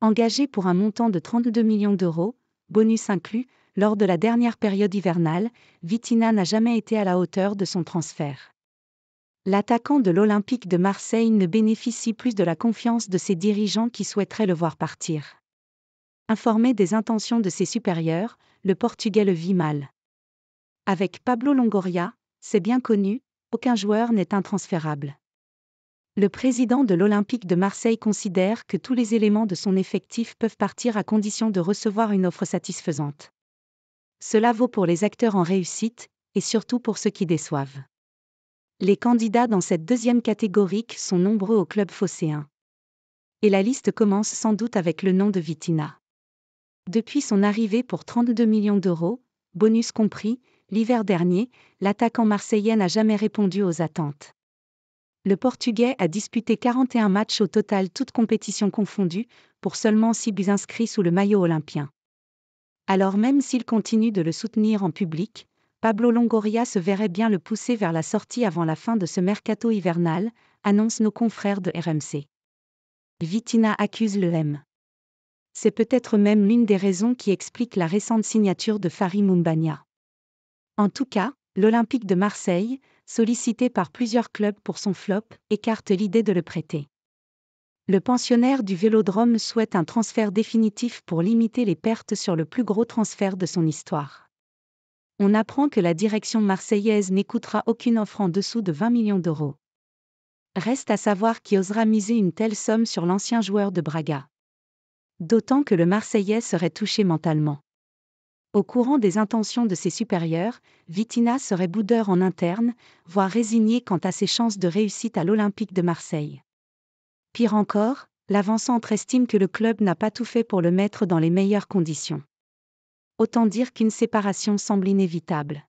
Engagé pour un montant de 32 millions d'euros, bonus inclus, lors de la dernière période hivernale, Vitina n'a jamais été à la hauteur de son transfert. L'attaquant de l'Olympique de Marseille ne bénéficie plus de la confiance de ses dirigeants qui souhaiteraient le voir partir. Informé des intentions de ses supérieurs, le Portugais le vit mal. Avec Pablo Longoria, c'est bien connu, aucun joueur n'est intransférable. Le président de l'Olympique de Marseille considère que tous les éléments de son effectif peuvent partir à condition de recevoir une offre satisfaisante. Cela vaut pour les acteurs en réussite, et surtout pour ceux qui déçoivent. Les candidats dans cette deuxième catégorie sont nombreux au club phocéen. Et la liste commence sans doute avec le nom de Vitina. Depuis son arrivée pour 32 millions d'euros, bonus compris, l'hiver dernier, l'attaquant marseillais n'a jamais répondu aux attentes le Portugais a disputé 41 matchs au total toutes compétitions confondues, pour seulement 6 buts inscrits sous le maillot olympien. Alors même s'il continue de le soutenir en public, Pablo Longoria se verrait bien le pousser vers la sortie avant la fin de ce mercato hivernal, annoncent nos confrères de RMC. Vitina accuse le M. C'est peut-être même l'une des raisons qui explique la récente signature de Farid Mumbania. En tout cas, l'Olympique de Marseille, sollicité par plusieurs clubs pour son flop, écarte l'idée de le prêter. Le pensionnaire du Vélodrome souhaite un transfert définitif pour limiter les pertes sur le plus gros transfert de son histoire. On apprend que la direction marseillaise n'écoutera aucune offre en dessous de 20 millions d'euros. Reste à savoir qui osera miser une telle somme sur l'ancien joueur de Braga. D'autant que le Marseillais serait touché mentalement. Au courant des intentions de ses supérieurs, Vitina serait boudeur en interne, voire résigné quant à ses chances de réussite à l'Olympique de Marseille. Pire encore, lavant estime que le club n'a pas tout fait pour le mettre dans les meilleures conditions. Autant dire qu'une séparation semble inévitable.